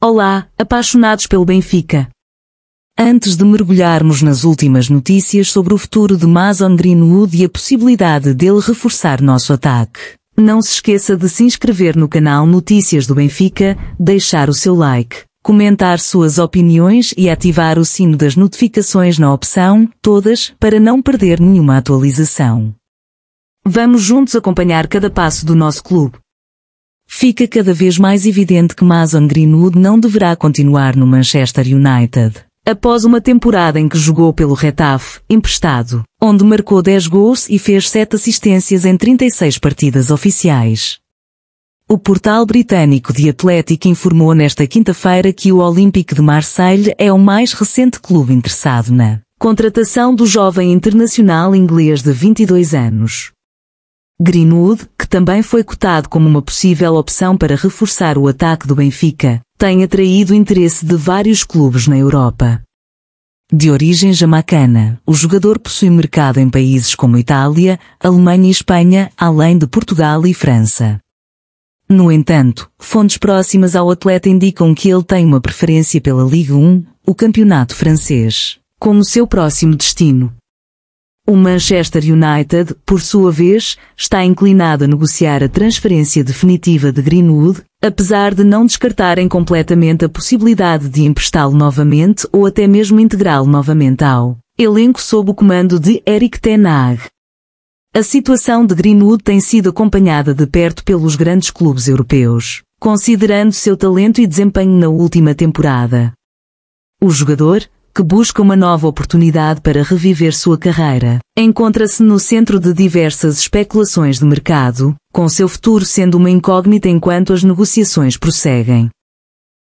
Olá, apaixonados pelo Benfica. Antes de mergulharmos nas últimas notícias sobre o futuro de Mason Greenwood e a possibilidade dele reforçar nosso ataque, não se esqueça de se inscrever no canal Notícias do Benfica, deixar o seu like, comentar suas opiniões e ativar o sino das notificações na opção Todas para não perder nenhuma atualização. Vamos juntos acompanhar cada passo do nosso clube fica cada vez mais evidente que Mason Greenwood não deverá continuar no Manchester United. Após uma temporada em que jogou pelo Retaf, emprestado, onde marcou 10 gols e fez 7 assistências em 36 partidas oficiais. O portal britânico de Atlético informou nesta quinta-feira que o Olympique de Marseille é o mais recente clube interessado na contratação do jovem internacional inglês de 22 anos. Greenwood, que também foi cotado como uma possível opção para reforçar o ataque do Benfica, tem atraído interesse de vários clubes na Europa. De origem jamaicana, o jogador possui mercado em países como Itália, Alemanha e Espanha, além de Portugal e França. No entanto, fontes próximas ao atleta indicam que ele tem uma preferência pela Ligue 1, o campeonato francês, como seu próximo destino. O Manchester United, por sua vez, está inclinado a negociar a transferência definitiva de Greenwood, apesar de não descartarem completamente a possibilidade de emprestá-lo novamente ou até mesmo integrá-lo novamente ao elenco sob o comando de Eric Ten Hag. A situação de Greenwood tem sido acompanhada de perto pelos grandes clubes europeus, considerando seu talento e desempenho na última temporada. O jogador, que busca uma nova oportunidade para reviver sua carreira. Encontra-se no centro de diversas especulações de mercado, com seu futuro sendo uma incógnita enquanto as negociações prosseguem.